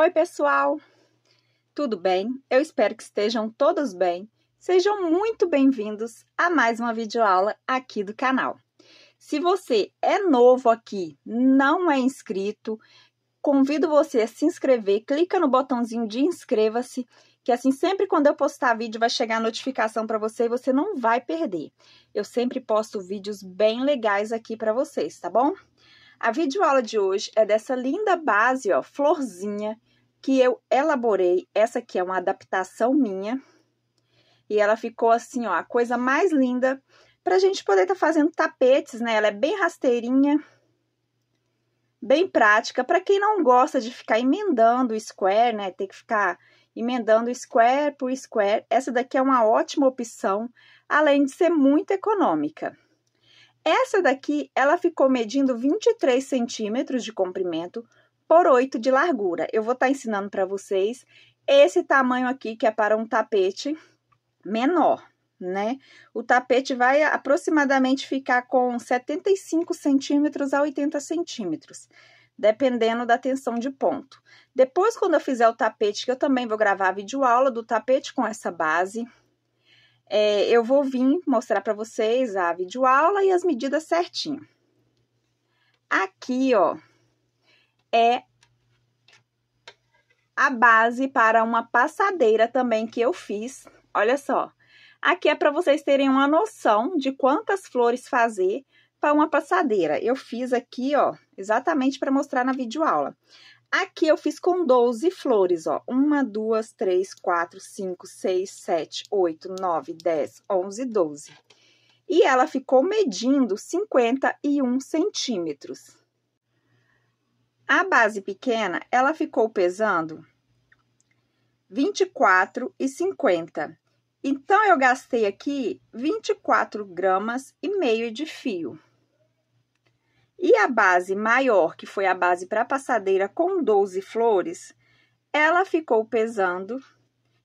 Oi, pessoal! Tudo bem? Eu espero que estejam todos bem. Sejam muito bem-vindos a mais uma videoaula aqui do canal. Se você é novo aqui, não é inscrito, convido você a se inscrever, clica no botãozinho de inscreva-se, que assim sempre quando eu postar vídeo vai chegar a notificação para você e você não vai perder. Eu sempre posto vídeos bem legais aqui para vocês, tá bom? A videoaula de hoje é dessa linda base, ó, florzinha, que eu elaborei. Essa aqui é uma adaptação minha. E ela ficou assim, ó, a coisa mais linda pra gente poder estar tá fazendo tapetes, né? Ela é bem rasteirinha, bem prática. Para quem não gosta de ficar emendando o square, né? Ter que ficar emendando square por square, essa daqui é uma ótima opção, além de ser muito econômica. Essa daqui, ela ficou medindo 23 centímetros de comprimento por 8 de largura. Eu vou estar tá ensinando para vocês esse tamanho aqui, que é para um tapete menor, né? O tapete vai aproximadamente ficar com 75 centímetros a 80 centímetros, dependendo da tensão de ponto. Depois, quando eu fizer o tapete, que eu também vou gravar a videoaula do tapete com essa base, é, eu vou vir mostrar para vocês a videoaula e as medidas certinho. Aqui, ó, é a base para uma passadeira também que eu fiz. Olha só. Aqui é para vocês terem uma noção de quantas flores fazer para uma passadeira. Eu fiz aqui, ó, exatamente para mostrar na videoaula. Aqui eu fiz com 12 flores, ó. uma, duas, três, quatro, cinco, seis, sete, oito, nove, dez, onze, doze. E ela ficou medindo 51 centímetros. A base pequena, ela ficou pesando 24,50. Então, eu gastei aqui 24 gramas e meio de fio. E a base maior, que foi a base para passadeira com 12 flores, ela ficou pesando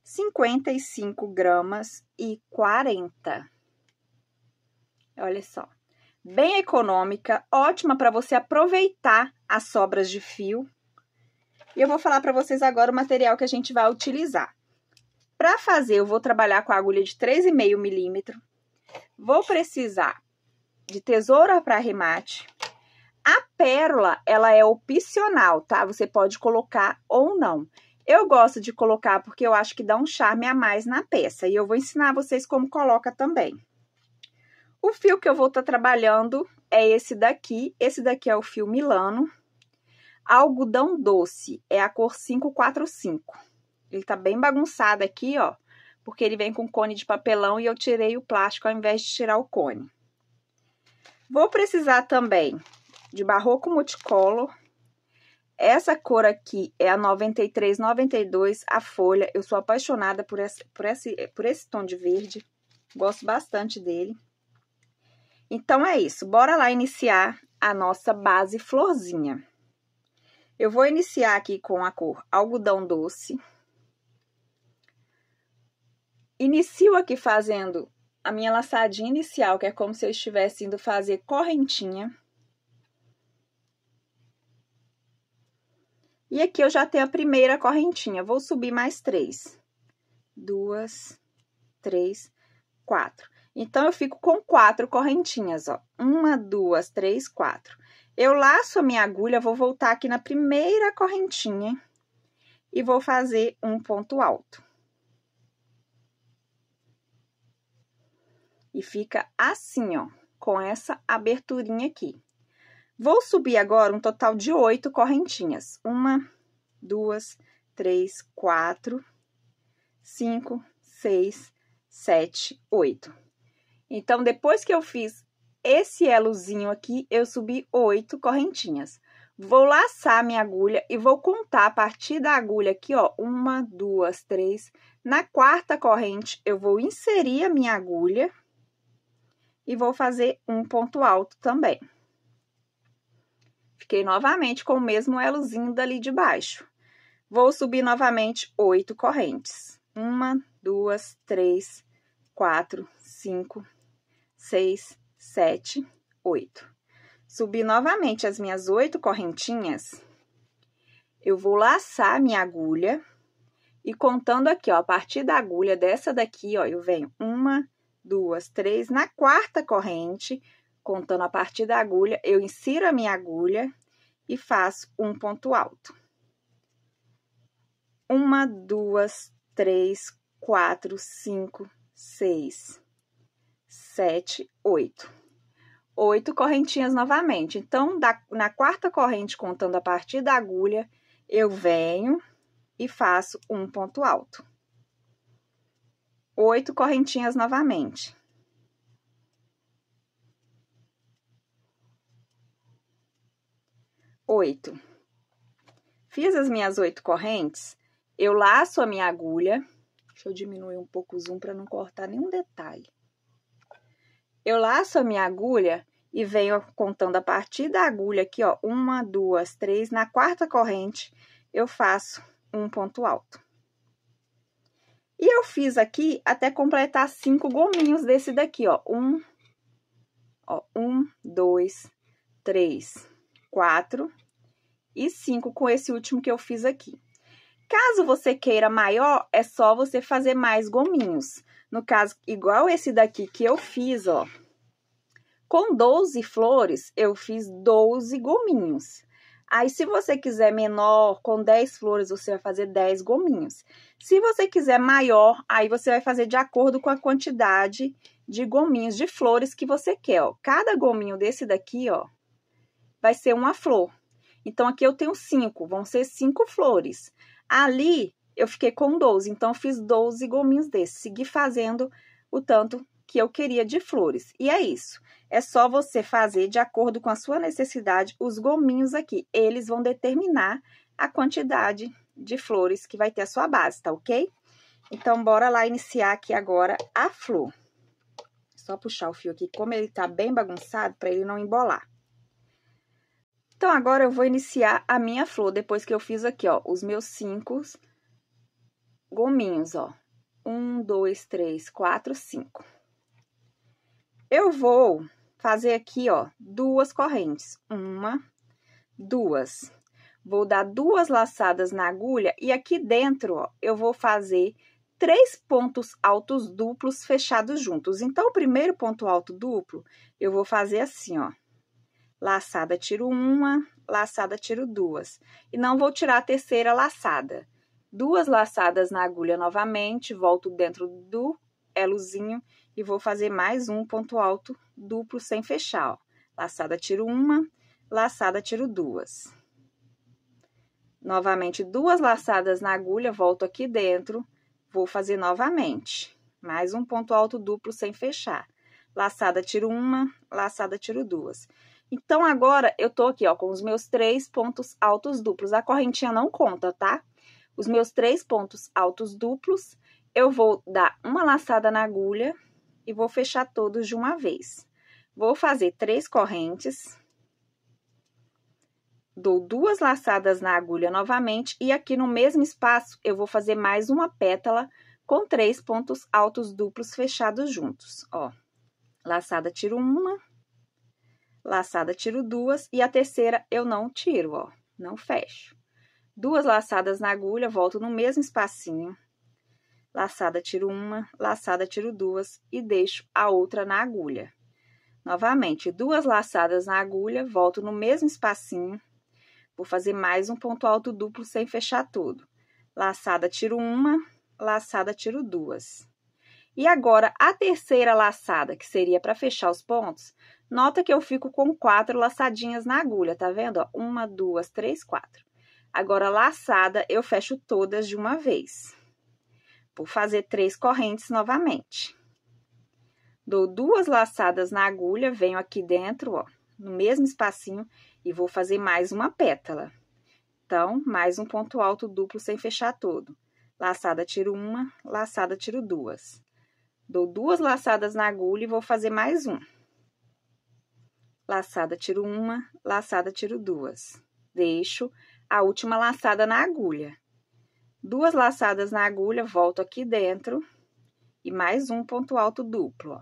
55 gramas e 40. Olha só bem econômica, ótima para você aproveitar as sobras de fio. E eu vou falar para vocês agora o material que a gente vai utilizar. Para fazer, eu vou trabalhar com a agulha de 3,5 milímetro. Vou precisar de tesoura para arremate. A pérola, ela é opcional, tá? Você pode colocar ou não. Eu gosto de colocar porque eu acho que dá um charme a mais na peça. E eu vou ensinar vocês como coloca também. O fio que eu vou estar tá trabalhando é esse daqui. Esse daqui é o fio Milano. Algodão doce é a cor 545. Ele tá bem bagunçado aqui, ó, porque ele vem com cone de papelão e eu tirei o plástico ao invés de tirar o cone. Vou precisar também de barroco multicolor. Essa cor aqui é a 9392, a folha. Eu sou apaixonada por esse, por esse, por esse tom de verde. Gosto bastante dele. Então é isso, bora lá iniciar a nossa base florzinha. Eu vou iniciar aqui com a cor algodão doce. Inicio aqui fazendo a minha laçadinha inicial, que é como se eu estivesse indo fazer correntinha. E aqui eu já tenho a primeira correntinha, vou subir mais três. Duas, três, quatro. Então, eu fico com quatro correntinhas, ó. Uma, duas, três, quatro. Eu laço a minha agulha, vou voltar aqui na primeira correntinha e vou fazer um ponto alto. E fica assim, ó, com essa aberturinha aqui. Vou subir agora um total de oito correntinhas. Uma, duas, três, quatro, cinco, seis, sete, oito. Então, depois que eu fiz esse elozinho aqui, eu subi oito correntinhas. Vou laçar minha agulha e vou contar a partir da agulha aqui, ó, uma, duas, três. Na quarta corrente, eu vou inserir a minha agulha e vou fazer um ponto alto também. Fiquei novamente com o mesmo elozinho dali de baixo. Vou subir novamente oito correntes. Uma, duas, três, quatro, cinco, 6, 7, 8. Subi novamente as minhas oito correntinhas. Eu vou laçar a minha agulha e contando aqui, ó, a partir da agulha dessa daqui, ó, eu venho uma, duas, três, na quarta corrente, contando a partir da agulha, eu insiro a minha agulha e faço um ponto alto. Uma, duas, três, quatro, cinco, seis, sete, oito. Oito correntinhas novamente. Então, da, na quarta corrente, contando a partir da agulha, eu venho e faço um ponto alto. Oito correntinhas novamente. Oito. Fiz as minhas oito correntes, eu laço a minha agulha. Deixa eu diminuir um pouco o zoom para não cortar nenhum detalhe. Eu laço a minha agulha e venho contando a partir da agulha aqui, ó, uma, duas, três. Na quarta corrente, eu faço um ponto alto. E eu fiz aqui até completar cinco gominhos desse daqui, ó. Um, ó, um, dois, três, quatro e cinco com esse último que eu fiz aqui. Caso você queira maior, é só você fazer mais gominhos. No caso, igual esse daqui que eu fiz, ó. Com 12 flores, eu fiz 12 gominhos. Aí, se você quiser menor, com 10 flores, você vai fazer 10 gominhos. Se você quiser maior, aí você vai fazer de acordo com a quantidade de gominhos de flores que você quer, ó. Cada gominho desse daqui, ó, vai ser uma flor. Então, aqui eu tenho cinco, vão ser cinco flores. Ali, eu fiquei com 12, então fiz 12 gominhos desses. Segui fazendo o tanto que eu queria de flores. E é isso. É só você fazer de acordo com a sua necessidade os gominhos aqui. Eles vão determinar a quantidade de flores que vai ter a sua base, tá ok? Então, bora lá iniciar aqui agora a flor. Só puxar o fio aqui, como ele tá bem bagunçado, para ele não embolar. Então, agora eu vou iniciar a minha flor, depois que eu fiz aqui, ó, os meus cinco gominhos, ó. Um, dois, três, quatro, cinco. Eu vou fazer aqui, ó, duas correntes. Uma, duas. Vou dar duas laçadas na agulha e aqui dentro, ó, eu vou fazer três pontos altos duplos fechados juntos. Então, o primeiro ponto alto duplo, eu vou fazer assim, ó. Laçada, tiro uma, laçada, tiro duas. E não vou tirar a terceira laçada duas laçadas na agulha novamente, volto dentro do elozinho e vou fazer mais um ponto alto duplo sem fechar, ó. Laçada tiro uma, laçada tiro duas. Novamente duas laçadas na agulha, volto aqui dentro, vou fazer novamente. Mais um ponto alto duplo sem fechar. Laçada tiro uma, laçada tiro duas. Então, agora, eu tô aqui, ó, com os meus três pontos altos duplos. A correntinha não conta, tá? os meus três pontos altos duplos, eu vou dar uma laçada na agulha e vou fechar todos de uma vez. Vou fazer três correntes, dou duas laçadas na agulha novamente e aqui no mesmo espaço eu vou fazer mais uma pétala com três pontos altos duplos fechados juntos, ó. Laçada, tiro uma, laçada, tiro duas e a terceira eu não tiro, ó, não fecho. Duas laçadas na agulha, volto no mesmo espacinho. Laçada, tiro uma, laçada, tiro duas e deixo a outra na agulha. Novamente, duas laçadas na agulha, volto no mesmo espacinho. Vou fazer mais um ponto alto duplo sem fechar tudo. Laçada, tiro uma, laçada, tiro duas. E agora, a terceira laçada, que seria para fechar os pontos, nota que eu fico com quatro laçadinhas na agulha, tá vendo? Ó, uma, duas, três, quatro. Agora, laçada, eu fecho todas de uma vez. Vou fazer três correntes novamente. Dou duas laçadas na agulha, venho aqui dentro, ó, no mesmo espacinho, e vou fazer mais uma pétala. Então, mais um ponto alto duplo sem fechar todo. Laçada, tiro uma, laçada, tiro duas. Dou duas laçadas na agulha e vou fazer mais um. Laçada, tiro uma, laçada, tiro duas. Deixo, a última laçada na agulha. Duas laçadas na agulha, volto aqui dentro e mais um ponto alto duplo, ó.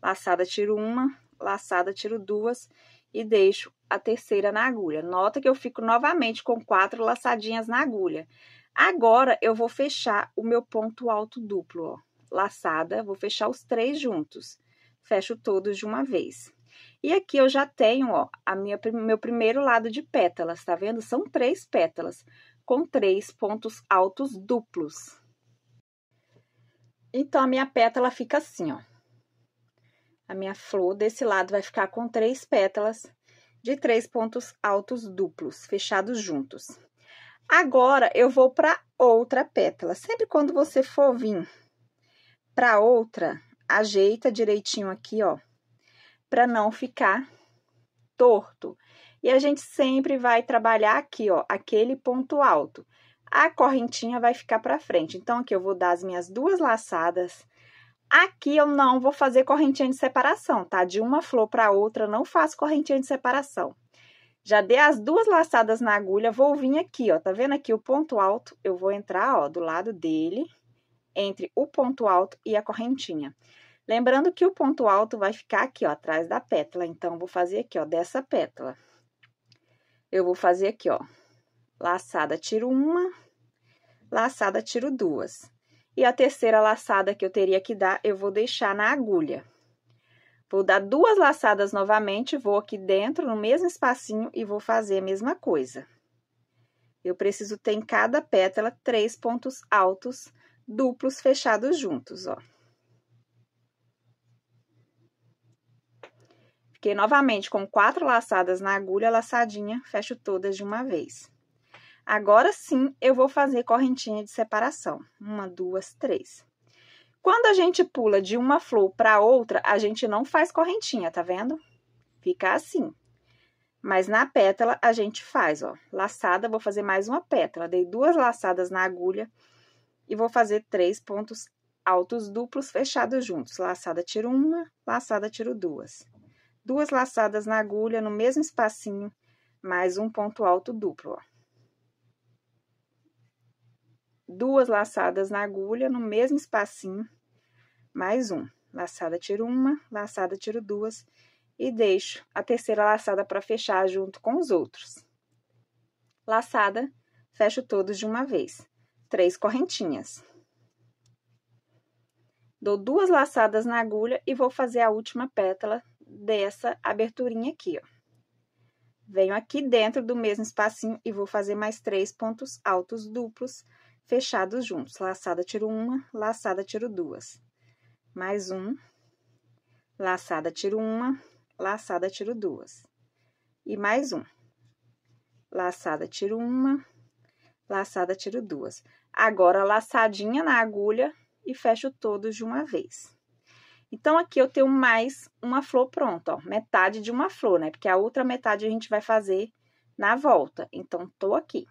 Laçada, tiro uma, laçada, tiro duas e deixo a terceira na agulha. Nota que eu fico novamente com quatro laçadinhas na agulha. Agora, eu vou fechar o meu ponto alto duplo, ó. Laçada, vou fechar os três juntos. Fecho todos de uma vez. E aqui eu já tenho, ó, a minha, meu primeiro lado de pétalas, tá vendo? São três pétalas, com três pontos altos duplos. Então, a minha pétala fica assim, ó. A minha flor desse lado vai ficar com três pétalas de três pontos altos duplos, fechados juntos. Agora, eu vou para outra pétala. Sempre quando você for vir para outra, ajeita direitinho aqui, ó para não ficar torto. E a gente sempre vai trabalhar aqui, ó, aquele ponto alto. A correntinha vai ficar para frente. Então, aqui eu vou dar as minhas duas laçadas. Aqui eu não vou fazer correntinha de separação, tá? De uma flor para outra, não faço correntinha de separação. Já dei as duas laçadas na agulha, vou vir aqui, ó, tá vendo aqui o ponto alto? Eu vou entrar, ó, do lado dele, entre o ponto alto e a correntinha. Lembrando que o ponto alto vai ficar aqui, ó, atrás da pétala. Então, vou fazer aqui, ó, dessa pétala. Eu vou fazer aqui, ó, laçada, tiro uma, laçada, tiro duas. E a terceira laçada que eu teria que dar, eu vou deixar na agulha. Vou dar duas laçadas novamente, vou aqui dentro, no mesmo espacinho, e vou fazer a mesma coisa. Eu preciso ter em cada pétala três pontos altos duplos fechados juntos, ó. porque novamente com quatro laçadas na agulha laçadinha, fecho todas de uma vez. Agora sim, eu vou fazer correntinha de separação. Uma, duas, três. Quando a gente pula de uma flor para outra, a gente não faz correntinha, tá vendo? Fica assim. Mas na pétala a gente faz, ó. Laçada, vou fazer mais uma pétala. Dei duas laçadas na agulha e vou fazer três pontos altos duplos fechados juntos. Laçada, tiro uma, laçada, tiro duas duas laçadas na agulha no mesmo espacinho, mais um ponto alto duplo, ó. Duas laçadas na agulha no mesmo espacinho, mais um. Laçada, tiro uma, laçada, tiro duas e deixo a terceira laçada para fechar junto com os outros. Laçada, fecho todos de uma vez, três correntinhas. Dou duas laçadas na agulha e vou fazer a última pétala dessa aberturinha aqui, ó. Venho aqui dentro do mesmo espacinho e vou fazer mais três pontos altos duplos fechados juntos. Laçada, tiro uma, laçada, tiro duas. Mais um, laçada, tiro uma, laçada, tiro duas. E mais um. Laçada, tiro uma, laçada, tiro duas. Agora, laçadinha na agulha e fecho todos de uma vez. Então, aqui eu tenho mais uma flor pronta, ó, metade de uma flor, né? Porque a outra metade a gente vai fazer na volta. Então, tô aqui.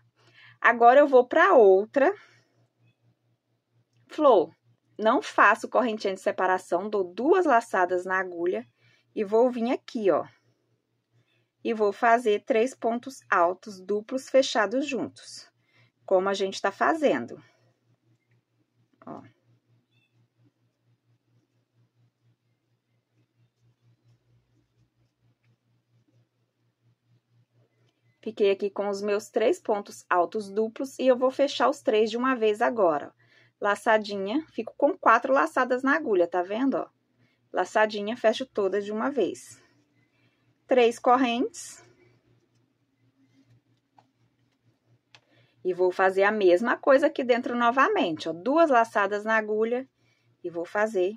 Agora, eu vou pra outra flor. Não faço correntinha de separação, dou duas laçadas na agulha e vou vir aqui, ó. E vou fazer três pontos altos duplos fechados juntos, como a gente tá fazendo. Ó. Fiquei aqui com os meus três pontos altos duplos e eu vou fechar os três de uma vez agora. Laçadinha, fico com quatro laçadas na agulha, tá vendo, ó? Laçadinha, fecho todas de uma vez. Três correntes. E vou fazer a mesma coisa aqui dentro novamente, ó. Duas laçadas na agulha e vou fazer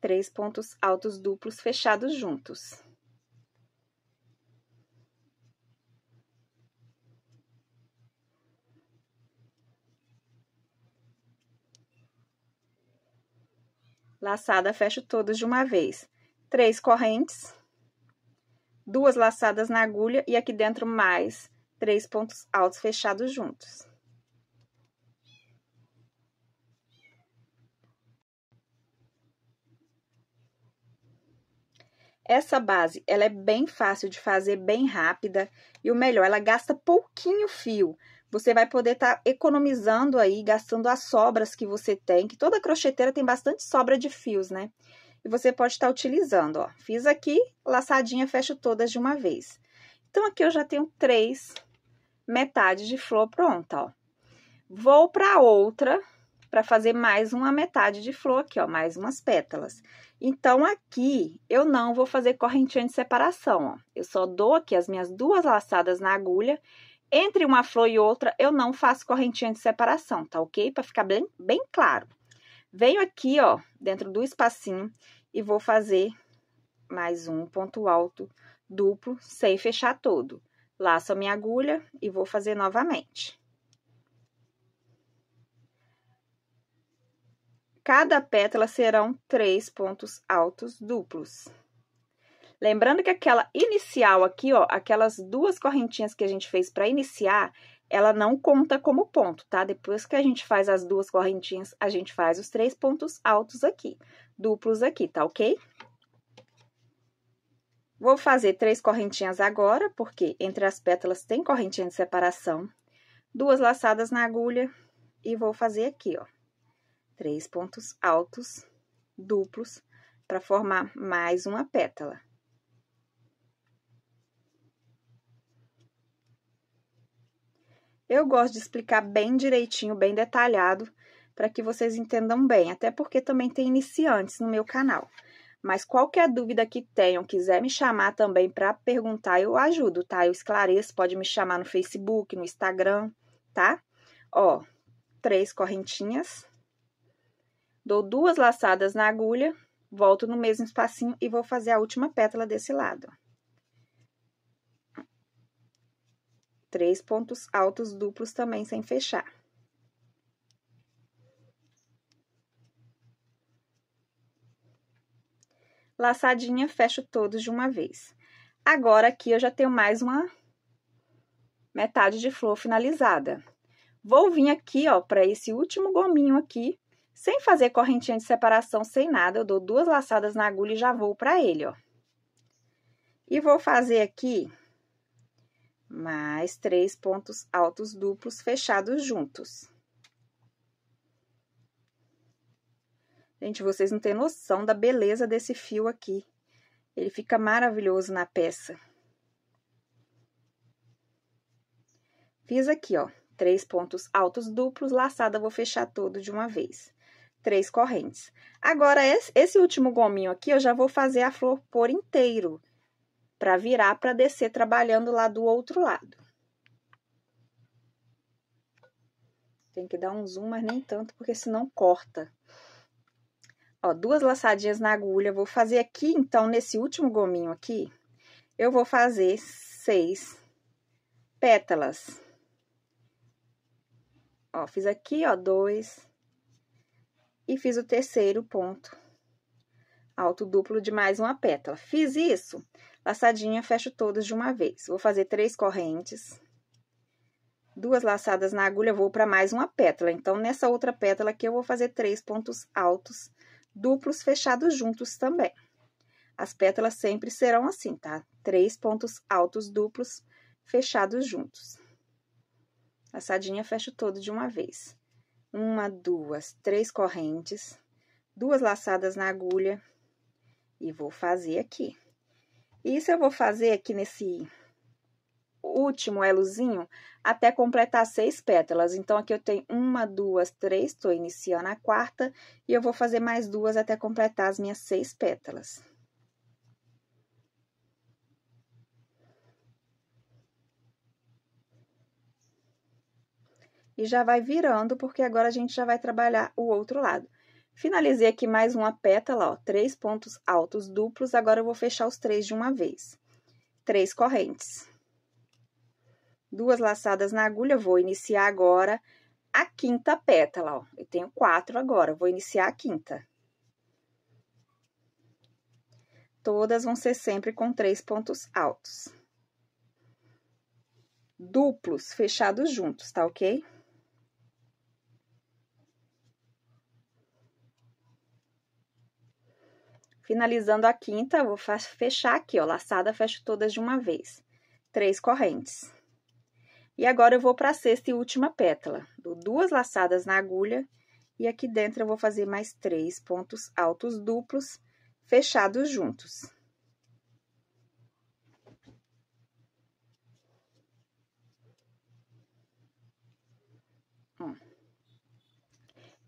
três pontos altos duplos fechados juntos. Laçada, fecho todos de uma vez. Três correntes, duas laçadas na agulha e aqui dentro mais três pontos altos fechados juntos. Essa base, ela é bem fácil de fazer, bem rápida e o melhor, ela gasta pouquinho fio. Você vai poder estar tá economizando aí, gastando as sobras que você tem, que toda crocheteira tem bastante sobra de fios, né? E você pode estar tá utilizando, ó. Fiz aqui, laçadinha, fecho todas de uma vez. Então, aqui eu já tenho três metades de flor pronta, ó. Vou para outra para fazer mais uma metade de flor aqui, ó, mais umas pétalas. Então, aqui eu não vou fazer correntinha de separação, ó. Eu só dou aqui as minhas duas laçadas na agulha entre uma flor e outra, eu não faço correntinha de separação, tá ok? Para ficar bem, bem claro. Venho aqui, ó, dentro do espacinho e vou fazer mais um ponto alto duplo sem fechar todo. Laço a minha agulha e vou fazer novamente. Cada pétala serão três pontos altos duplos. Lembrando que aquela inicial aqui, ó, aquelas duas correntinhas que a gente fez para iniciar, ela não conta como ponto, tá? Depois que a gente faz as duas correntinhas, a gente faz os três pontos altos aqui, duplos aqui, tá ok? Vou fazer três correntinhas agora, porque entre as pétalas tem correntinha de separação. Duas laçadas na agulha e vou fazer aqui, ó. Três pontos altos, duplos, para formar mais uma pétala. Eu gosto de explicar bem direitinho, bem detalhado, para que vocês entendam bem, até porque também tem iniciantes no meu canal. Mas qualquer dúvida que tenham, quiser me chamar também para perguntar, eu ajudo, tá? Eu esclareço, pode me chamar no Facebook, no Instagram, tá? Ó, três correntinhas. Dou duas laçadas na agulha, volto no mesmo espacinho e vou fazer a última pétala desse lado. Três pontos altos duplos também sem fechar. Laçadinha, fecho todos de uma vez. Agora, aqui eu já tenho mais uma metade de flor finalizada. Vou vir aqui, ó, para esse último gominho aqui, sem fazer correntinha de separação, sem nada, eu dou duas laçadas na agulha e já vou para ele, ó. E vou fazer aqui mais três pontos altos duplos fechados juntos. Gente, vocês não têm noção da beleza desse fio aqui. Ele fica maravilhoso na peça. Fiz aqui, ó, três pontos altos duplos, laçada, vou fechar todo de uma vez. Três correntes. Agora, esse último gominho aqui, eu já vou fazer a flor por inteiro para virar para descer trabalhando lá do outro lado. Tem que dar um zoom, mas nem tanto, porque senão corta. Ó, duas laçadinhas na agulha. Vou fazer aqui, então, nesse último gominho aqui, eu vou fazer seis pétalas. Ó, fiz aqui, ó, dois. E fiz o terceiro ponto alto duplo de mais uma pétala. Fiz isso, Laçadinha, fecho todas de uma vez. Vou fazer três correntes. Duas laçadas na agulha, vou para mais uma pétala. Então, nessa outra pétala aqui, eu vou fazer três pontos altos duplos fechados juntos também. As pétalas sempre serão assim, tá? Três pontos altos duplos fechados juntos. Laçadinha, fecho todo de uma vez. Uma, duas, três correntes, duas laçadas na agulha e vou fazer aqui. Isso eu vou fazer aqui nesse último elozinho até completar seis pétalas. Então, aqui eu tenho uma, duas, três, estou iniciando a quarta, e eu vou fazer mais duas até completar as minhas seis pétalas. E já vai virando, porque agora a gente já vai trabalhar o outro lado. Finalizei aqui mais uma pétala, ó, três pontos altos duplos. Agora, eu vou fechar os três de uma vez. Três correntes. Duas laçadas na agulha, vou iniciar agora a quinta pétala, ó. Eu tenho quatro agora, vou iniciar a quinta. Todas vão ser sempre com três pontos altos. Duplos fechados juntos, tá ok? Finalizando a quinta, vou fechar aqui, ó, laçada, fecho todas de uma vez. Três correntes. E agora, eu vou para a sexta e última pétala. Dou duas laçadas na agulha e aqui dentro eu vou fazer mais três pontos altos duplos fechados juntos.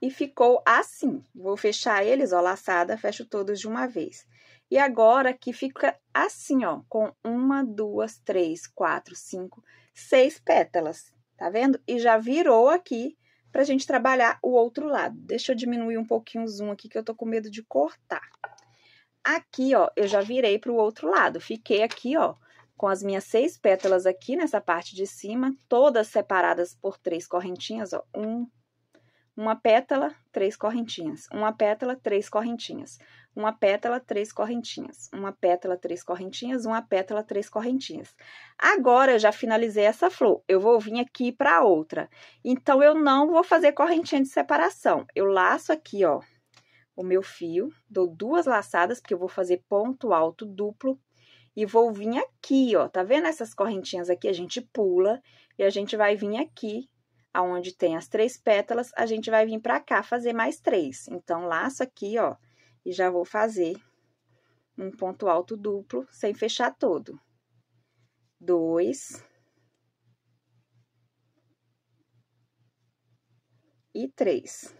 e ficou assim. Vou fechar eles, ó, laçada, fecho todos de uma vez. E agora aqui fica assim, ó, com uma, duas, três, quatro, cinco, seis pétalas, tá vendo? E já virou aqui pra gente trabalhar o outro lado. Deixa eu diminuir um pouquinho o zoom aqui, que eu tô com medo de cortar. Aqui, ó, eu já virei pro outro lado, fiquei aqui, ó, com as minhas seis pétalas aqui nessa parte de cima, todas separadas por três correntinhas, ó, um, uma pétala, três correntinhas, uma pétala, três correntinhas, uma pétala, três correntinhas, uma pétala, três correntinhas, uma pétala, três correntinhas. Agora eu já finalizei essa flor, eu vou vir aqui para outra. Então eu não vou fazer correntinha de separação. Eu laço aqui, ó, o meu fio, dou duas laçadas porque eu vou fazer ponto alto duplo e vou vir aqui, ó, tá vendo essas correntinhas aqui? A gente pula e a gente vai vir aqui aonde tem as três pétalas, a gente vai vir pra cá fazer mais três. Então, laço aqui, ó, e já vou fazer um ponto alto duplo sem fechar todo. Dois. E três.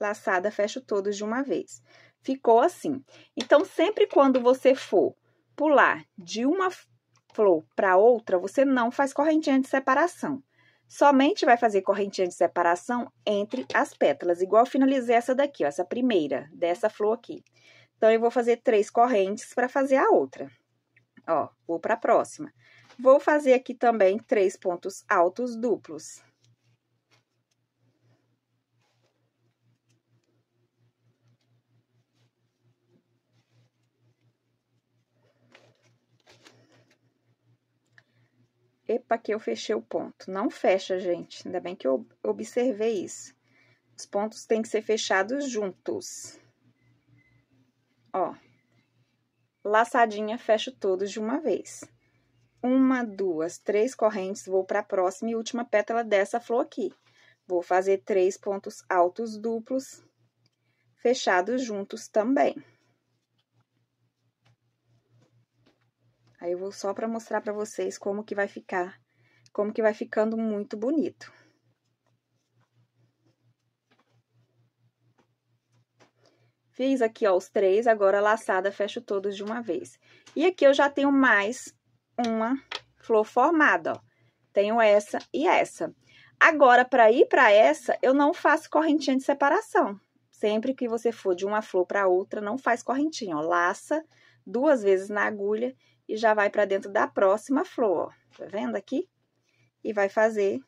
Laçada, fecho todos de uma vez. Ficou assim. Então, sempre quando você for pular de uma flor para outra, você não faz correntinha de separação. Somente vai fazer correntinha de separação entre as pétalas, igual finalizei essa daqui, ó, essa primeira, dessa flor aqui. Então, eu vou fazer três correntes para fazer a outra. Ó, vou para a próxima. Vou fazer aqui também três pontos altos duplos. Epa, que eu fechei o ponto. Não fecha, gente. Ainda bem que eu observei isso. Os pontos têm que ser fechados juntos. Ó. Laçadinha, fecho todos de uma vez. Uma, duas, três correntes, vou para a próxima e última pétala dessa flor aqui. Vou fazer três pontos altos duplos, fechados juntos também. Aí eu vou só para mostrar para vocês como que vai ficar, como que vai ficando muito bonito. Fiz aqui, ó, os três, agora laçada fecho todos de uma vez. E aqui eu já tenho mais uma flor formada, ó. Tenho essa e essa. Agora, para ir para essa, eu não faço correntinha de separação. Sempre que você for de uma flor para outra, não faz correntinha, ó. Laça duas vezes na agulha e já vai para dentro da próxima flor, ó. Tá vendo aqui? E vai fazer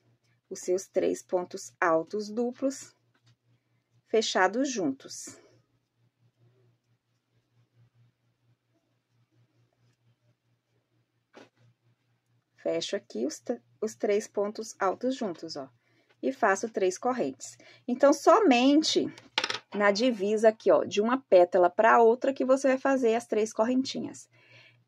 os seus três pontos altos duplos fechados juntos. Fecho aqui os, os três pontos altos juntos, ó. E faço três correntes. Então, somente na divisa aqui, ó, de uma pétala para outra que você vai fazer as três correntinhas.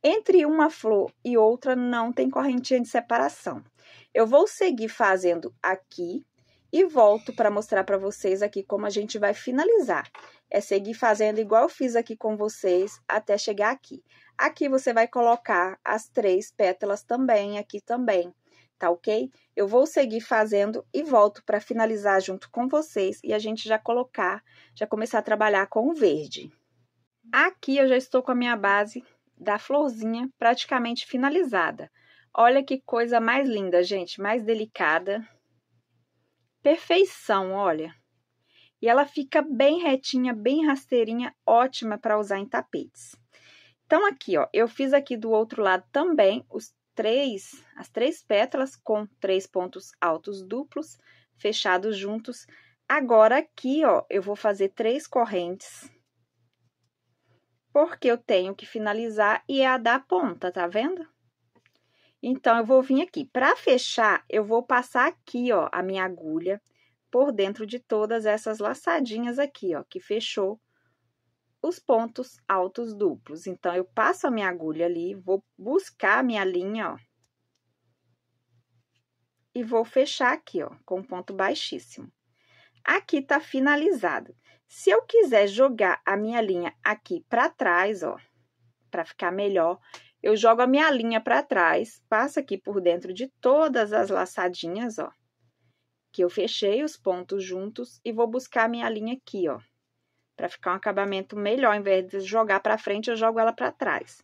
Entre uma flor e outra não tem correntinha de separação. Eu vou seguir fazendo aqui e volto para mostrar para vocês aqui como a gente vai finalizar. É seguir fazendo igual eu fiz aqui com vocês até chegar aqui. Aqui você vai colocar as três pétalas também, aqui também, tá ok? Eu vou seguir fazendo e volto para finalizar junto com vocês e a gente já colocar, já começar a trabalhar com o verde. Aqui eu já estou com a minha base da florzinha praticamente finalizada. Olha que coisa mais linda, gente, mais delicada. Perfeição, olha. E ela fica bem retinha, bem rasteirinha, ótima para usar em tapetes. Então aqui, ó, eu fiz aqui do outro lado também os três, as três pétalas com três pontos altos duplos fechados juntos. Agora aqui, ó, eu vou fazer três correntes porque eu tenho que finalizar e é a da ponta, tá vendo? Então, eu vou vir aqui. Para fechar, eu vou passar aqui, ó, a minha agulha por dentro de todas essas laçadinhas aqui, ó, que fechou os pontos altos duplos. Então, eu passo a minha agulha ali, vou buscar a minha linha, ó, e vou fechar aqui, ó, com ponto baixíssimo. Aqui tá finalizado. Se eu quiser jogar a minha linha aqui para trás, ó, para ficar melhor, eu jogo a minha linha para trás, passo aqui por dentro de todas as laçadinhas, ó, que eu fechei os pontos juntos e vou buscar a minha linha aqui, ó, para ficar um acabamento melhor, em vez de jogar para frente, eu jogo ela para trás.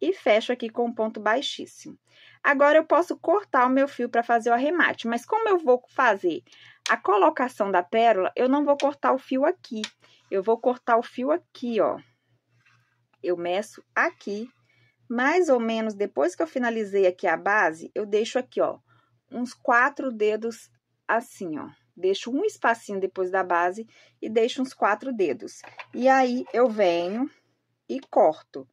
E fecho aqui com um ponto baixíssimo. Agora, eu posso cortar o meu fio para fazer o arremate, mas como eu vou fazer a colocação da pérola, eu não vou cortar o fio aqui. Eu vou cortar o fio aqui, ó. Eu meço aqui, mais ou menos depois que eu finalizei aqui a base, eu deixo aqui, ó, uns quatro dedos assim, ó. Deixo um espacinho depois da base e deixo uns quatro dedos. E aí, eu venho e corto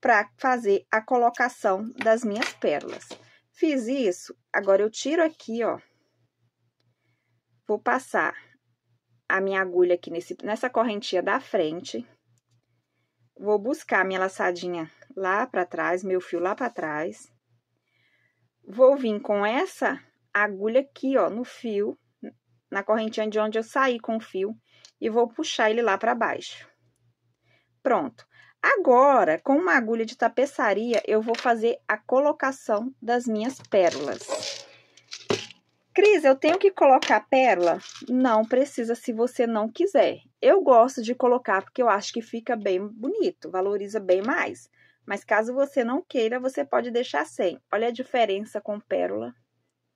para fazer a colocação das minhas pérolas. Fiz isso, agora eu tiro aqui, ó, vou passar a minha agulha aqui nesse, nessa correntinha da frente. Vou buscar minha laçadinha lá para trás, meu fio lá para trás. Vou vir com essa agulha aqui, ó, no fio, na correntinha de onde eu saí com o fio, e vou puxar ele lá para baixo. Pronto. Agora, com uma agulha de tapeçaria, eu vou fazer a colocação das minhas pérolas. Cris, eu tenho que colocar pérola? Não precisa se você não quiser. Eu gosto de colocar porque eu acho que fica bem bonito, valoriza bem mais. Mas caso você não queira, você pode deixar sem. Olha a diferença com pérola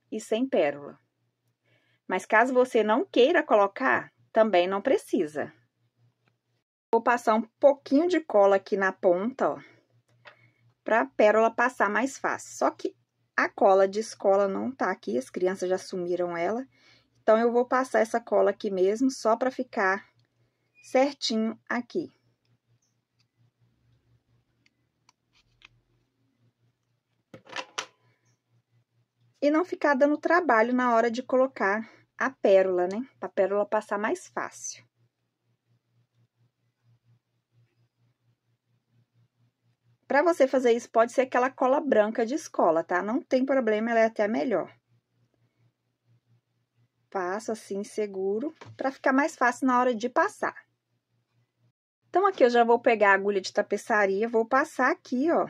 e sem pérola. Mas caso você não queira colocar, também não precisa. Vou passar um pouquinho de cola aqui na ponta, ó, para a pérola passar mais fácil. Só que a cola de escola não tá aqui, as crianças já sumiram ela. Então, eu vou passar essa cola aqui mesmo, só para ficar certinho aqui. E não ficar dando trabalho na hora de colocar a pérola, né? Para a pérola passar mais fácil. Para você fazer isso, pode ser aquela cola branca de escola, tá? Não tem problema, ela é até melhor. Passo assim, seguro, para ficar mais fácil na hora de passar. Então, aqui eu já vou pegar a agulha de tapeçaria, vou passar aqui, ó.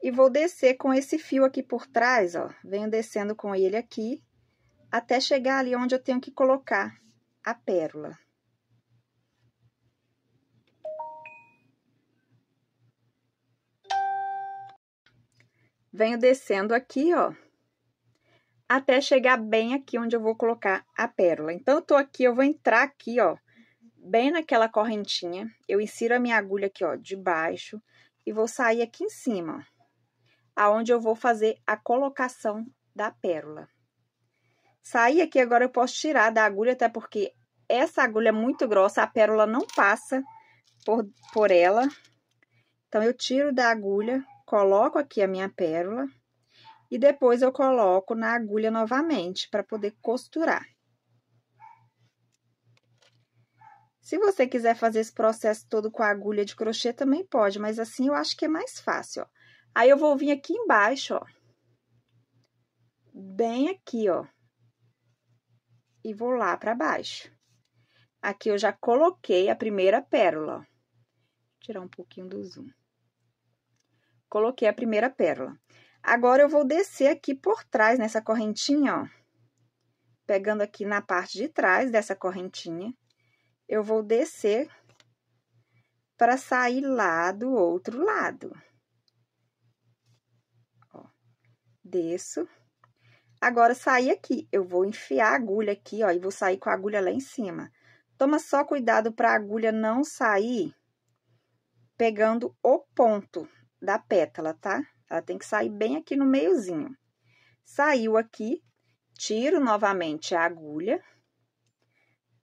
E vou descer com esse fio aqui por trás, ó. Venho descendo com ele aqui, até chegar ali onde eu tenho que colocar a pérola. venho descendo aqui, ó, até chegar bem aqui onde eu vou colocar a pérola. Então, eu tô aqui, eu vou entrar aqui, ó, bem naquela correntinha, eu insiro a minha agulha aqui, ó, de baixo, e vou sair aqui em cima, ó, aonde eu vou fazer a colocação da pérola. Saí aqui, agora eu posso tirar da agulha, até porque essa agulha é muito grossa, a pérola não passa por, por ela. Então, eu tiro da agulha coloco aqui a minha pérola e depois eu coloco na agulha novamente para poder costurar. Se você quiser fazer esse processo todo com a agulha de crochê, também pode, mas assim eu acho que é mais fácil, ó. Aí, eu vou vir aqui embaixo, ó. Bem aqui, ó. E vou lá pra baixo. Aqui eu já coloquei a primeira pérola, ó. Vou tirar um pouquinho do zoom. Coloquei a primeira pérola. Agora, eu vou descer aqui por trás nessa correntinha, ó. Pegando aqui na parte de trás dessa correntinha, eu vou descer para sair lá do outro lado. Ó, desço. Agora, sair aqui, eu vou enfiar a agulha aqui, ó, e vou sair com a agulha lá em cima. Toma só cuidado para a agulha não sair pegando o ponto, da pétala, tá? Ela tem que sair bem aqui no meiozinho. Saiu aqui, tiro novamente a agulha,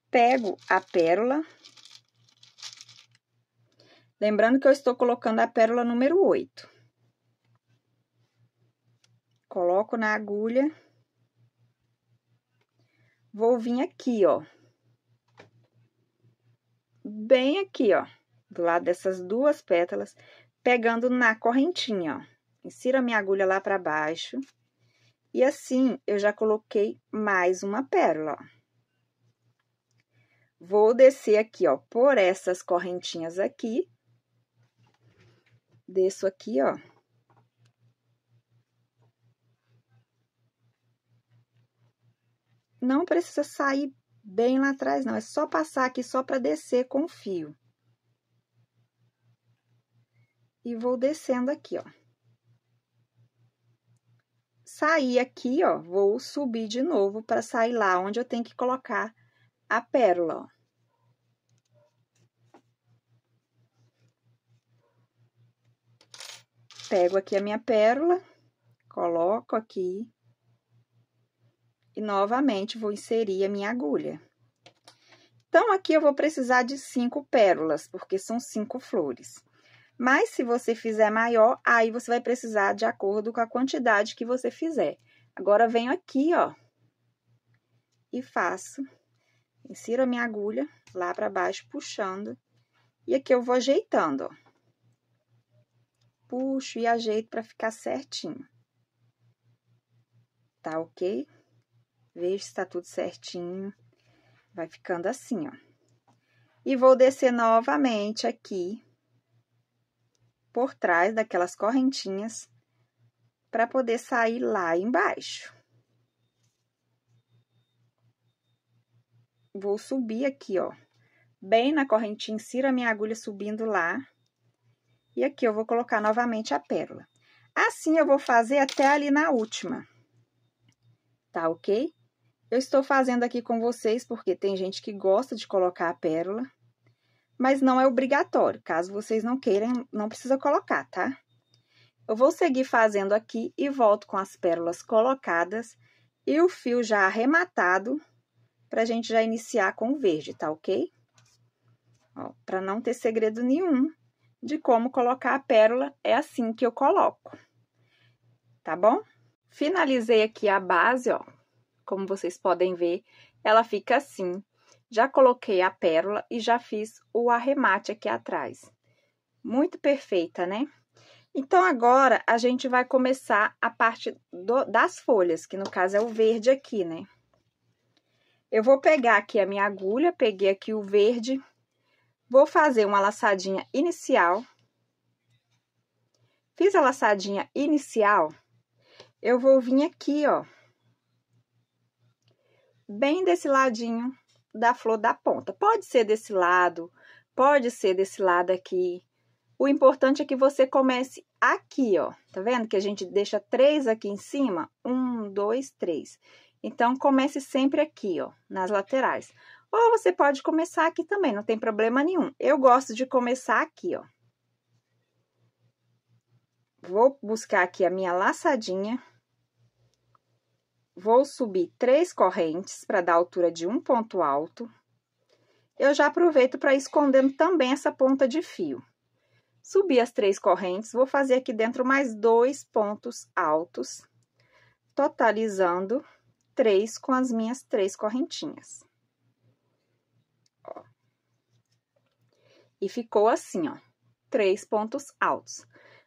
pego a pérola. Lembrando que eu estou colocando a pérola número 8. Coloco na agulha. Vou vir aqui, ó. Bem aqui, ó. Do lado dessas duas pétalas, pegando na correntinha, ó. Insira minha agulha lá para baixo. E assim, eu já coloquei mais uma pérola, ó. Vou descer aqui, ó, por essas correntinhas aqui. Desço aqui, ó. Não precisa sair bem lá atrás, não. É só passar aqui só para descer com o fio e vou descendo aqui, ó. Saí aqui, ó, vou subir de novo para sair lá onde eu tenho que colocar a pérola, ó. Pego aqui a minha pérola, coloco aqui e novamente vou inserir a minha agulha. Então, aqui eu vou precisar de cinco pérolas, porque são cinco flores. Mas se você fizer maior, aí você vai precisar de acordo com a quantidade que você fizer. Agora venho aqui, ó, e faço, insiro a minha agulha lá para baixo, puxando, e aqui eu vou ajeitando, ó. Puxo e ajeito para ficar certinho. Tá ok? Vejo se tá tudo certinho. Vai ficando assim, ó. E vou descer novamente aqui por trás daquelas correntinhas para poder sair lá embaixo. Vou subir aqui, ó, bem na correntinha, insiro a minha agulha subindo lá. E aqui eu vou colocar novamente a pérola. Assim, eu vou fazer até ali na última. Tá ok? Eu estou fazendo aqui com vocês porque tem gente que gosta de colocar a pérola mas não é obrigatório. Caso vocês não queiram, não precisa colocar, tá? Eu vou seguir fazendo aqui e volto com as pérolas colocadas e o fio já arrematado para a gente já iniciar com o verde, tá ok? Para não ter segredo nenhum de como colocar a pérola, é assim que eu coloco, tá bom? Finalizei aqui a base, ó, como vocês podem ver, ela fica assim, já coloquei a pérola e já fiz o arremate aqui atrás. Muito perfeita, né? Então, agora, a gente vai começar a parte do, das folhas, que no caso é o verde aqui, né? Eu vou pegar aqui a minha agulha, peguei aqui o verde, vou fazer uma laçadinha inicial. Fiz a laçadinha inicial, eu vou vir aqui, ó, bem desse ladinho da flor da ponta. Pode ser desse lado, pode ser desse lado aqui. O importante é que você comece aqui, ó. Tá vendo que a gente deixa três aqui em cima? Um, dois, três. Então, comece sempre aqui, ó, nas laterais. Ou você pode começar aqui também, não tem problema nenhum. Eu gosto de começar aqui, ó. Vou buscar aqui a minha laçadinha. Vou subir três correntes para dar altura de um ponto alto. Eu já aproveito para escondendo também essa ponta de fio. Subi as três correntes, vou fazer aqui dentro mais dois pontos altos, totalizando três com as minhas três correntinhas. Ó. E ficou assim, ó, três pontos altos.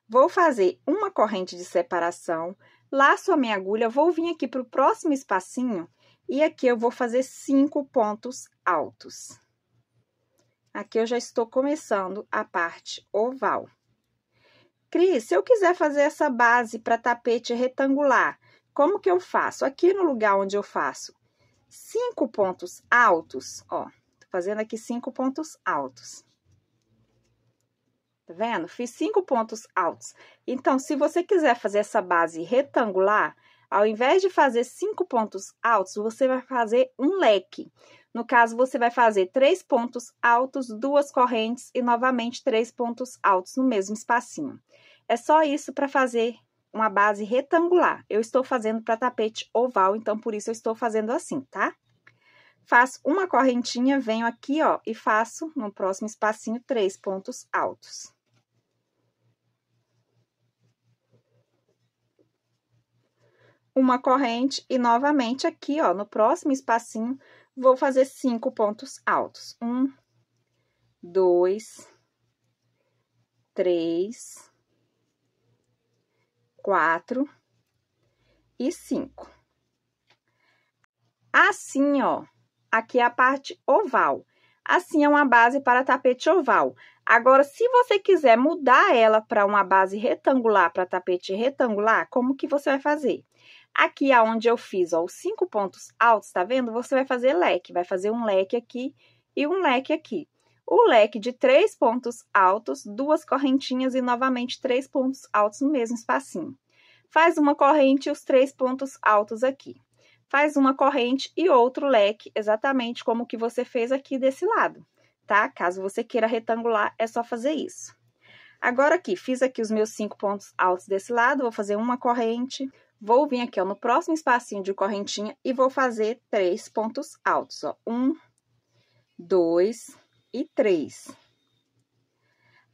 Vou fazer uma corrente de separação, Laço a minha agulha, vou vir aqui para o próximo espacinho e aqui eu vou fazer cinco pontos altos. Aqui eu já estou começando a parte oval. Cris, se eu quiser fazer essa base para tapete retangular, como que eu faço? Aqui no lugar onde eu faço cinco pontos altos, ó, tô fazendo aqui cinco pontos altos. Tá vendo? Fiz cinco pontos altos. Então, se você quiser fazer essa base retangular, ao invés de fazer cinco pontos altos, você vai fazer um leque. No caso, você vai fazer três pontos altos, duas correntes e novamente três pontos altos no mesmo espacinho. É só isso para fazer uma base retangular. Eu estou fazendo para tapete oval, então por isso eu estou fazendo assim, tá? Faço uma correntinha, venho aqui, ó, e faço no próximo espacinho três pontos altos. uma corrente e novamente aqui, ó, no próximo espacinho, vou fazer cinco pontos altos. Um, dois, três, quatro e cinco. Assim, ó, aqui é a parte oval. Assim é uma base para tapete oval. Agora, se você quiser mudar ela para uma base retangular, para tapete retangular, como que você vai fazer? Aqui aonde eu fiz ó, os cinco pontos altos, tá vendo? Você vai fazer leque, vai fazer um leque aqui e um leque aqui. O leque de três pontos altos, duas correntinhas e novamente três pontos altos no mesmo espacinho. Faz uma corrente e os três pontos altos aqui. Faz uma corrente e outro leque, exatamente como o que você fez aqui desse lado, tá? Caso você queira retangular, é só fazer isso. Agora aqui, fiz aqui os meus cinco pontos altos desse lado, vou fazer uma corrente, Vou vir aqui, ó, no próximo espacinho de correntinha e vou fazer três pontos altos, ó. Um, dois e três.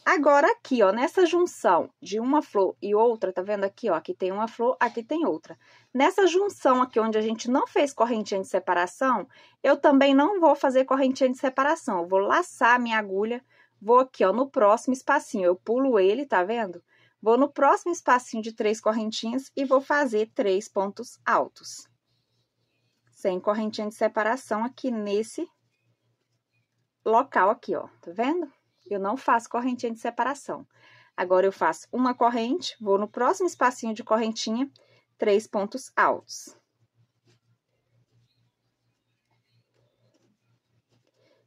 Agora, aqui, ó, nessa junção de uma flor e outra, tá vendo aqui, ó? Aqui tem uma flor, aqui tem outra. Nessa junção aqui, onde a gente não fez correntinha de separação, eu também não vou fazer correntinha de separação. Eu vou laçar minha agulha, vou aqui, ó, no próximo espacinho. Eu pulo ele, tá vendo? Vou no próximo espacinho de três correntinhas e vou fazer três pontos altos. Sem correntinha de separação aqui nesse local aqui, ó. Tá vendo? Eu não faço correntinha de separação. Agora, eu faço uma corrente, vou no próximo espacinho de correntinha, três pontos altos.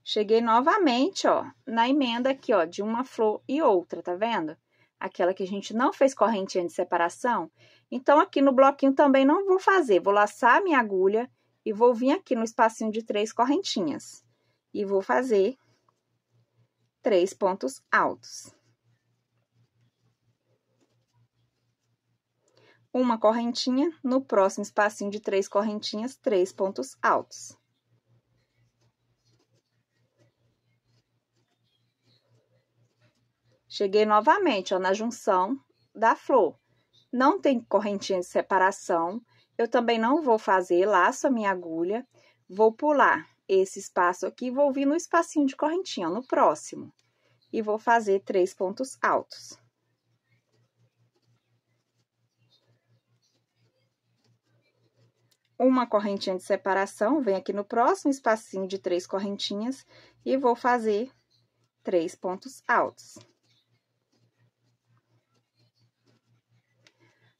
Cheguei novamente, ó, na emenda aqui, ó, de uma flor e outra, tá vendo? aquela que a gente não fez correntinha de separação, então aqui no bloquinho também não vou fazer, vou laçar a minha agulha e vou vir aqui no espacinho de três correntinhas e vou fazer três pontos altos. Uma correntinha, no próximo espacinho de três correntinhas, três pontos altos. Cheguei novamente ó, na junção da flor. Não tem correntinha de separação. Eu também não vou fazer laço a minha agulha. Vou pular esse espaço aqui, vou vir no espacinho de correntinha, no próximo. E vou fazer três pontos altos. Uma correntinha de separação, vem aqui no próximo espacinho de três correntinhas e vou fazer três pontos altos.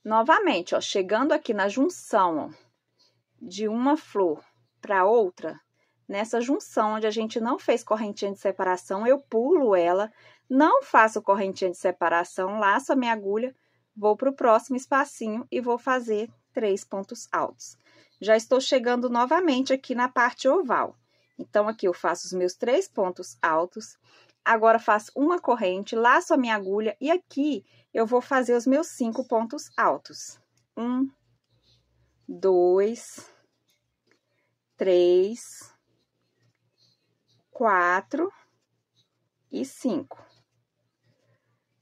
Novamente, ó, chegando aqui na junção ó, de uma flor para outra, nessa junção onde a gente não fez correntinha de separação, eu pulo ela, não faço correntinha de separação, laço a minha agulha, vou para o próximo espacinho e vou fazer três pontos altos. Já estou chegando novamente aqui na parte oval. Então, aqui eu faço os meus três pontos altos, Agora faço uma corrente, laço a minha agulha e aqui eu vou fazer os meus cinco pontos altos. Um, dois, três, quatro e cinco.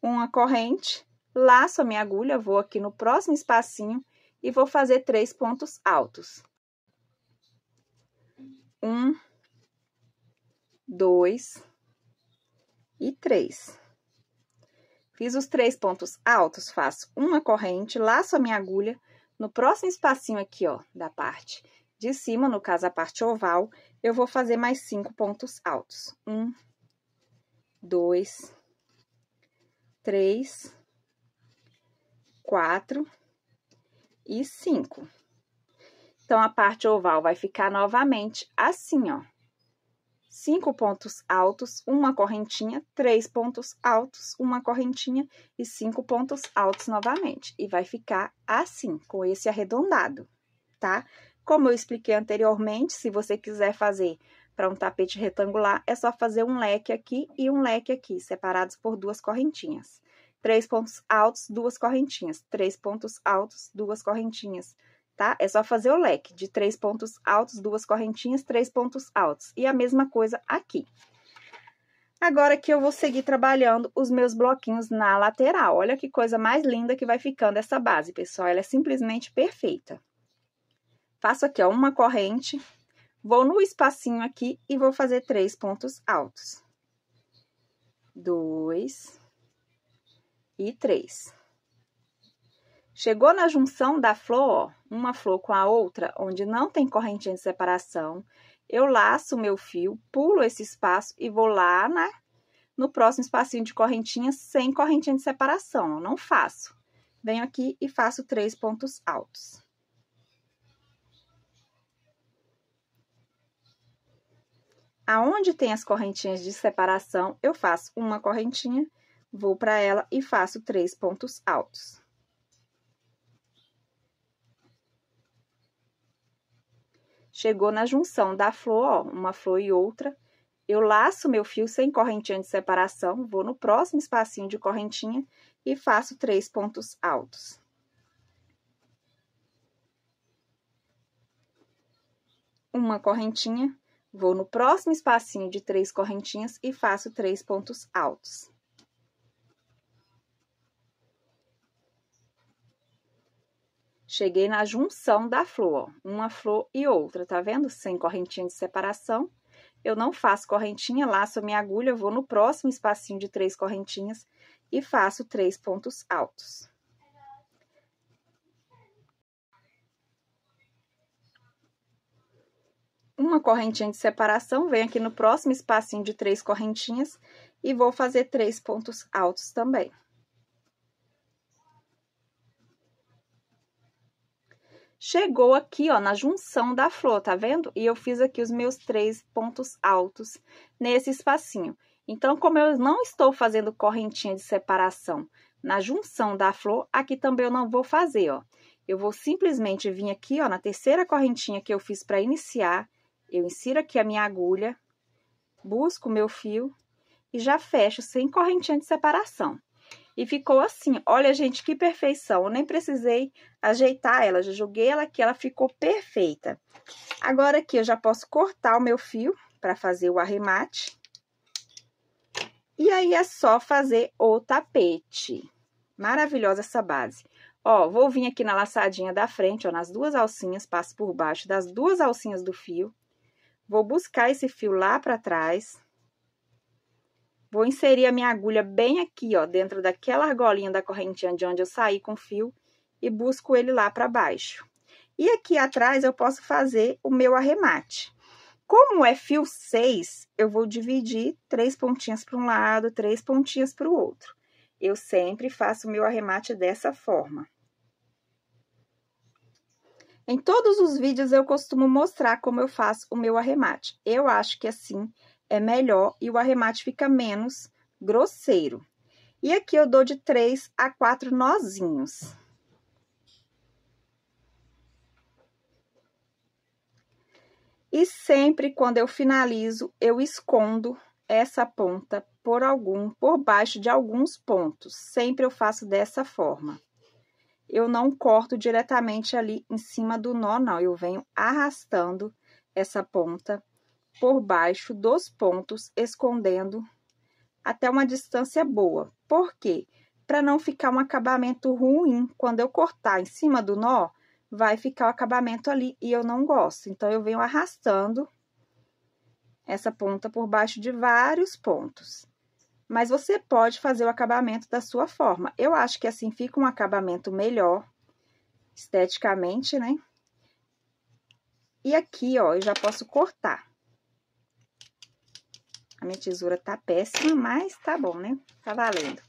Uma corrente, laço a minha agulha, vou aqui no próximo espacinho e vou fazer três pontos altos. Um, dois, três e três. Fiz os três pontos altos, faço uma corrente, laço a minha agulha. No próximo espacinho aqui, ó, da parte de cima, no caso a parte oval, eu vou fazer mais cinco pontos altos. Um, dois, três, quatro e cinco. Então, a parte oval vai ficar novamente assim, ó cinco pontos altos, uma correntinha, três pontos altos, uma correntinha e cinco pontos altos novamente. E vai ficar assim, com esse arredondado, tá? Como eu expliquei anteriormente, se você quiser fazer para um tapete retangular, é só fazer um leque aqui e um leque aqui, separados por duas correntinhas. Três pontos altos, duas correntinhas. Três pontos altos, duas correntinhas tá? É só fazer o leque de três pontos altos, duas correntinhas, três pontos altos. E a mesma coisa aqui. Agora que eu vou seguir trabalhando os meus bloquinhos na lateral. Olha que coisa mais linda que vai ficando essa base, pessoal. Ela é simplesmente perfeita. Faço aqui, ó, uma corrente, vou no espacinho aqui e vou fazer três pontos altos. Dois e três. Chegou na junção da flor, uma flor com a outra, onde não tem correntinha de separação, eu laço o meu fio, pulo esse espaço e vou lá na, no próximo espacinho de correntinha sem correntinha de separação, eu não faço. Venho aqui e faço três pontos altos. Aonde tem as correntinhas de separação, eu faço uma correntinha, vou para ela e faço três pontos altos. Chegou na junção da flor, ó, uma flor e outra, eu laço meu fio sem correntinha de separação, vou no próximo espacinho de correntinha e faço três pontos altos. Uma correntinha, vou no próximo espacinho de três correntinhas e faço três pontos altos. Cheguei na junção da flor, uma flor e outra, tá vendo? Sem correntinha de separação. Eu não faço correntinha, laço a minha agulha, vou no próximo espacinho de três correntinhas e faço três pontos altos. Uma correntinha de separação, venho aqui no próximo espacinho de três correntinhas e vou fazer três pontos altos também. chegou aqui, ó, na junção da flor, tá vendo? E eu fiz aqui os meus três pontos altos nesse espacinho. Então, como eu não estou fazendo correntinha de separação na junção da flor, aqui também eu não vou fazer, ó. Eu vou simplesmente vir aqui, ó, na terceira correntinha que eu fiz para iniciar, eu insiro aqui a minha agulha, busco o meu fio e já fecho sem correntinha de separação. E ficou assim, olha gente, que perfeição, eu nem precisei ajeitar ela, já joguei ela aqui, ela ficou perfeita. Agora aqui eu já posso cortar o meu fio para fazer o arremate. E aí é só fazer o tapete. Maravilhosa essa base. Ó, vou vir aqui na laçadinha da frente, ó, nas duas alcinhas, passo por baixo das duas alcinhas do fio. Vou buscar esse fio lá para trás. Vou inserir a minha agulha bem aqui, ó, dentro daquela argolinha da correntinha de onde eu saí com o fio e busco ele lá para baixo. E aqui atrás eu posso fazer o meu arremate. Como é fio 6, eu vou dividir três pontinhas para um lado, três pontinhas para o outro. Eu sempre faço o meu arremate dessa forma. Em todos os vídeos eu costumo mostrar como eu faço o meu arremate. Eu acho que assim é melhor e o arremate fica menos grosseiro. E aqui eu dou de 3 a 4 nozinhos. E sempre quando eu finalizo, eu escondo essa ponta por algum, por baixo de alguns pontos. Sempre eu faço dessa forma. Eu não corto diretamente ali em cima do nó, não. Eu venho arrastando essa ponta por baixo dos pontos, escondendo até uma distância boa. Por quê? Para não ficar um acabamento ruim. Quando eu cortar em cima do nó, vai ficar o acabamento ali e eu não gosto. Então, eu venho arrastando essa ponta por baixo de vários pontos. Mas você pode fazer o acabamento da sua forma. Eu acho que assim fica um acabamento melhor, esteticamente, né? E aqui, ó, eu já posso cortar. A minha tesoura tá péssima, mas tá bom, né? Tá valendo.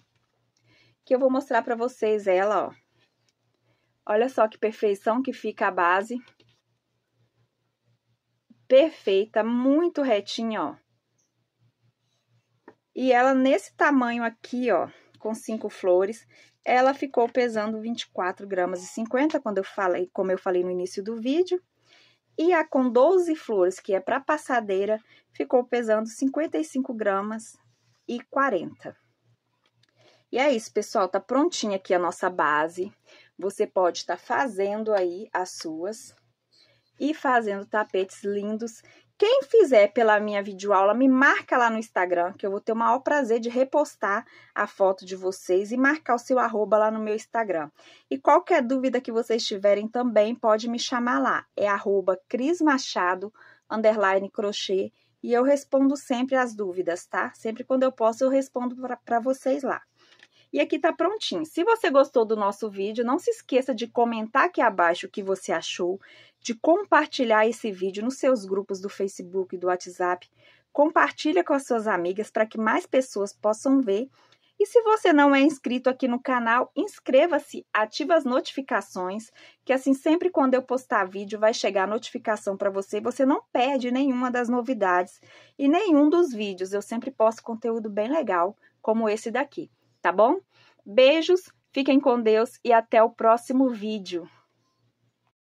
Que eu vou mostrar pra vocês ela, ó. Olha só que perfeição que fica a base. Perfeita, muito retinha, ó. E ela nesse tamanho aqui, ó, com cinco flores, ela ficou pesando 24 gramas e 50, quando eu falei, como eu falei no início do vídeo. E a com 12 flores, que é para passadeira, ficou pesando 55 gramas e 40. E é isso, pessoal, tá prontinha aqui a nossa base. Você pode estar tá fazendo aí as suas e fazendo tapetes lindos. Quem fizer pela minha videoaula, me marca lá no Instagram, que eu vou ter o maior prazer de repostar a foto de vocês e marcar o seu arroba lá no meu Instagram. E qualquer dúvida que vocês tiverem também, pode me chamar lá. É arroba crismachado, underline crochê e eu respondo sempre as dúvidas, tá? Sempre quando eu posso, eu respondo para vocês lá. E aqui tá prontinho. Se você gostou do nosso vídeo, não se esqueça de comentar aqui abaixo o que você achou, de compartilhar esse vídeo nos seus grupos do Facebook e do WhatsApp. Compartilha com as suas amigas para que mais pessoas possam ver e se você não é inscrito aqui no canal, inscreva-se, ative as notificações, que assim sempre quando eu postar vídeo vai chegar a notificação para você, você não perde nenhuma das novidades e nenhum dos vídeos. Eu sempre posto conteúdo bem legal, como esse daqui, tá bom? Beijos, fiquem com Deus e até o próximo vídeo.